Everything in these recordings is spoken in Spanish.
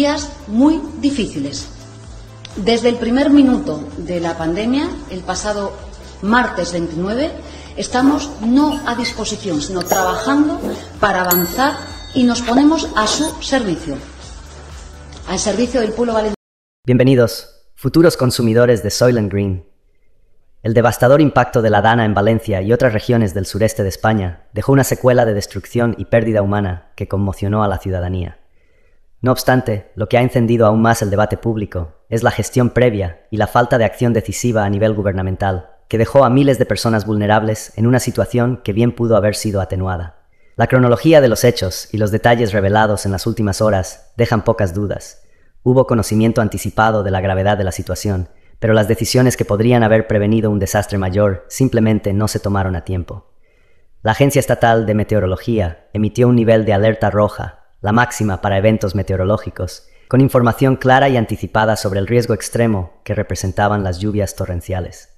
días muy difíciles. Desde el primer minuto de la pandemia, el pasado martes 29, estamos no a disposición, sino trabajando para avanzar y nos ponemos a su servicio, al servicio del pueblo valenciano. Bienvenidos, futuros consumidores de Soil and Green. El devastador impacto de la dana en Valencia y otras regiones del sureste de España dejó una secuela de destrucción y pérdida humana que conmocionó a la ciudadanía. No obstante, lo que ha encendido aún más el debate público es la gestión previa y la falta de acción decisiva a nivel gubernamental, que dejó a miles de personas vulnerables en una situación que bien pudo haber sido atenuada. La cronología de los hechos y los detalles revelados en las últimas horas dejan pocas dudas. Hubo conocimiento anticipado de la gravedad de la situación, pero las decisiones que podrían haber prevenido un desastre mayor simplemente no se tomaron a tiempo. La Agencia Estatal de Meteorología emitió un nivel de alerta roja la máxima para eventos meteorológicos, con información clara y anticipada sobre el riesgo extremo que representaban las lluvias torrenciales.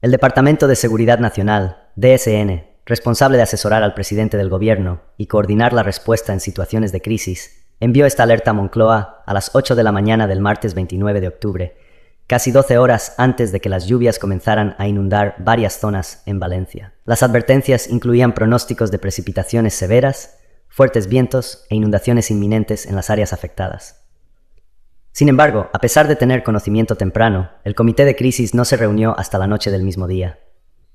El Departamento de Seguridad Nacional, DSN, responsable de asesorar al presidente del gobierno y coordinar la respuesta en situaciones de crisis, envió esta alerta a Moncloa a las 8 de la mañana del martes 29 de octubre, casi 12 horas antes de que las lluvias comenzaran a inundar varias zonas en Valencia. Las advertencias incluían pronósticos de precipitaciones severas, fuertes vientos e inundaciones inminentes en las áreas afectadas. Sin embargo, a pesar de tener conocimiento temprano, el comité de crisis no se reunió hasta la noche del mismo día.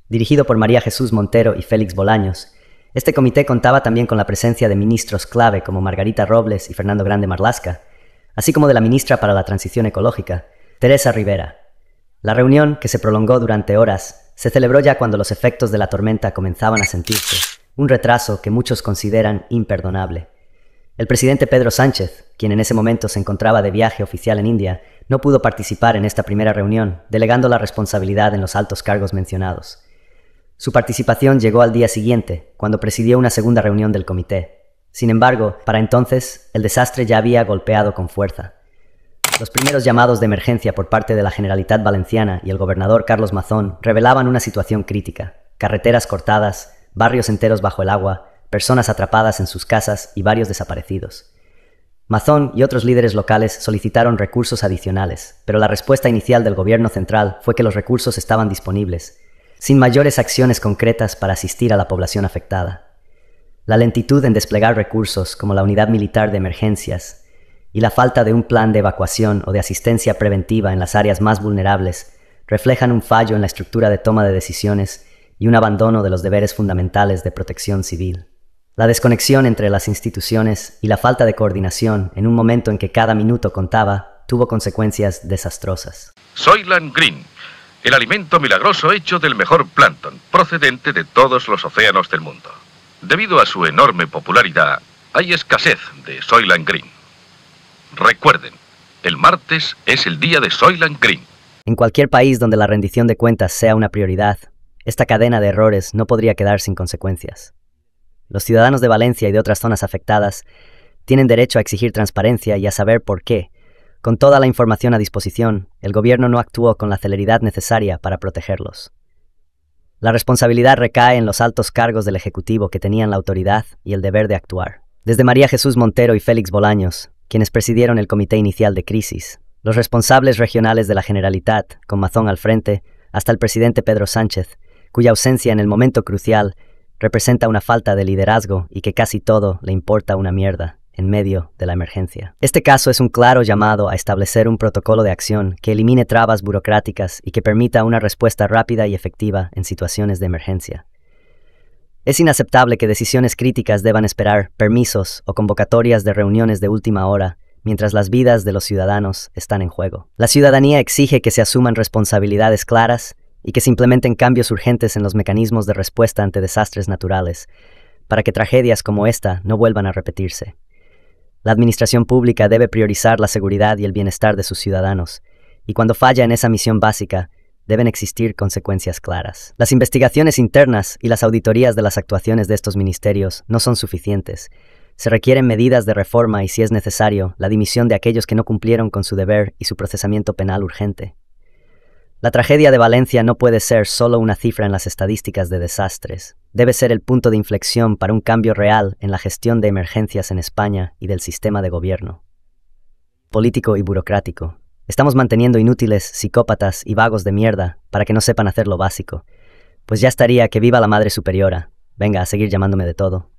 Dirigido por María Jesús Montero y Félix Bolaños, este comité contaba también con la presencia de ministros clave como Margarita Robles y Fernando Grande Marlasca, así como de la ministra para la Transición Ecológica, Teresa Rivera. La reunión, que se prolongó durante horas, se celebró ya cuando los efectos de la tormenta comenzaban a sentirse un retraso que muchos consideran imperdonable. El presidente Pedro Sánchez, quien en ese momento se encontraba de viaje oficial en India, no pudo participar en esta primera reunión, delegando la responsabilidad en los altos cargos mencionados. Su participación llegó al día siguiente, cuando presidió una segunda reunión del comité. Sin embargo, para entonces, el desastre ya había golpeado con fuerza. Los primeros llamados de emergencia por parte de la Generalitat Valenciana y el gobernador Carlos Mazón revelaban una situación crítica. Carreteras cortadas, barrios enteros bajo el agua, personas atrapadas en sus casas y varios desaparecidos. Mazón y otros líderes locales solicitaron recursos adicionales, pero la respuesta inicial del gobierno central fue que los recursos estaban disponibles, sin mayores acciones concretas para asistir a la población afectada. La lentitud en desplegar recursos como la unidad militar de emergencias y la falta de un plan de evacuación o de asistencia preventiva en las áreas más vulnerables reflejan un fallo en la estructura de toma de decisiones y un abandono de los deberes fundamentales de protección civil. La desconexión entre las instituciones y la falta de coordinación en un momento en que cada minuto contaba tuvo consecuencias desastrosas. Soyland Green, el alimento milagroso hecho del mejor plancton procedente de todos los océanos del mundo. Debido a su enorme popularidad, hay escasez de Soyland Green. Recuerden, el martes es el día de Soyland Green. En cualquier país donde la rendición de cuentas sea una prioridad, esta cadena de errores no podría quedar sin consecuencias. Los ciudadanos de Valencia y de otras zonas afectadas tienen derecho a exigir transparencia y a saber por qué, con toda la información a disposición, el gobierno no actuó con la celeridad necesaria para protegerlos. La responsabilidad recae en los altos cargos del Ejecutivo que tenían la autoridad y el deber de actuar. Desde María Jesús Montero y Félix Bolaños, quienes presidieron el Comité Inicial de Crisis, los responsables regionales de la Generalitat, con Mazón al frente, hasta el presidente Pedro Sánchez, cuya ausencia en el momento crucial representa una falta de liderazgo y que casi todo le importa una mierda en medio de la emergencia. Este caso es un claro llamado a establecer un protocolo de acción que elimine trabas burocráticas y que permita una respuesta rápida y efectiva en situaciones de emergencia. Es inaceptable que decisiones críticas deban esperar permisos o convocatorias de reuniones de última hora mientras las vidas de los ciudadanos están en juego. La ciudadanía exige que se asuman responsabilidades claras y que se implementen cambios urgentes en los mecanismos de respuesta ante desastres naturales, para que tragedias como esta no vuelvan a repetirse. La administración pública debe priorizar la seguridad y el bienestar de sus ciudadanos, y cuando falla en esa misión básica, deben existir consecuencias claras. Las investigaciones internas y las auditorías de las actuaciones de estos ministerios no son suficientes. Se requieren medidas de reforma y, si es necesario, la dimisión de aquellos que no cumplieron con su deber y su procesamiento penal urgente. La tragedia de Valencia no puede ser solo una cifra en las estadísticas de desastres. Debe ser el punto de inflexión para un cambio real en la gestión de emergencias en España y del sistema de gobierno. Político y burocrático. Estamos manteniendo inútiles, psicópatas y vagos de mierda para que no sepan hacer lo básico. Pues ya estaría que viva la Madre Superiora. Venga a seguir llamándome de todo.